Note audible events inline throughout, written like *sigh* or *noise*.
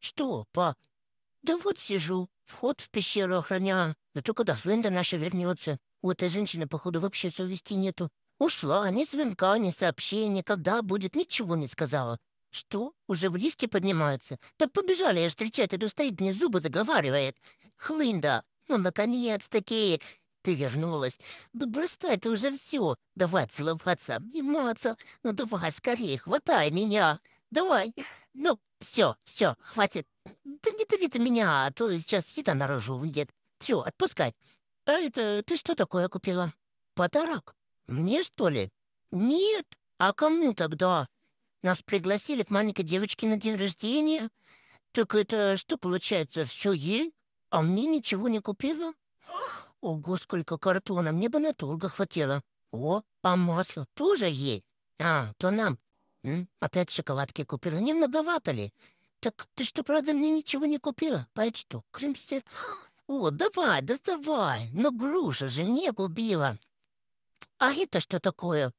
«Что, па?» «Да вот сижу, вход в пещеру охраняю, да только до Френда наша вернется. У этой женщины, походу, вообще совести нету. Ушла, ни звонка, ни сообщения, когда будет, ничего не сказала. Что? Уже в риски поднимаются? Да побежали я встречать, а то стоит мне зубы заговаривает. Хлында, ну, наконец-таки, ты вернулась. Да бросай ты уже все. Давай целоваться, обниматься. Ну, давай скорее, хватай меня давай. Ну, все, все, хватит. Да не дави ты меня, а то сейчас еда наружу выйдет. Все, отпускай. А это ты что такое купила? Подарок? Мне, что ли? Нет. А кому тогда? Нас пригласили к маленькой девочке на день рождения. Так это что получается, все ей? А мне ничего не купила? Ого, сколько картона, мне бы надолго хватило. О, а масло тоже ей? А, то нам М? Опять шоколадки купила. Не многовато ли? Так ты что, правда, мне ничего не купила? Почту. А Кремсер. *gasps* О, давай, доставай. Но груша же не купила. А это что такое?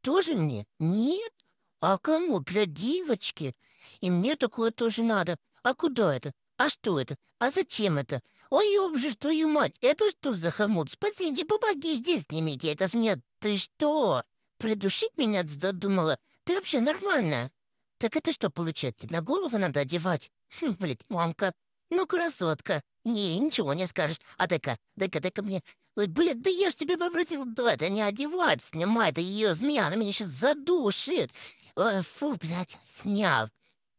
Тоже мне? Нет? А кому? Для девочки. И мне такое тоже надо. А куда это? А что это? А зачем это? Ой, ёбже, твою мать, это что за хомут? Спасите, помоги, здесь снимите, это с меня... Ты что? Придушить меня задумала? Ты вообще нормально? Так это что, получается, на голову надо одевать? Хм, блин, мамка, ну красотка. Не, ничего не скажешь. А дай-ка, дай-ка, дай-ка мне... Ой, блин, да я ж тебе попросил, да это не одевать, снимай, да ее змея, она меня сейчас задушит. Ой, фу, блядь, снял.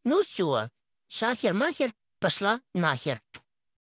Ну все, шахер-махер, пошла нахер.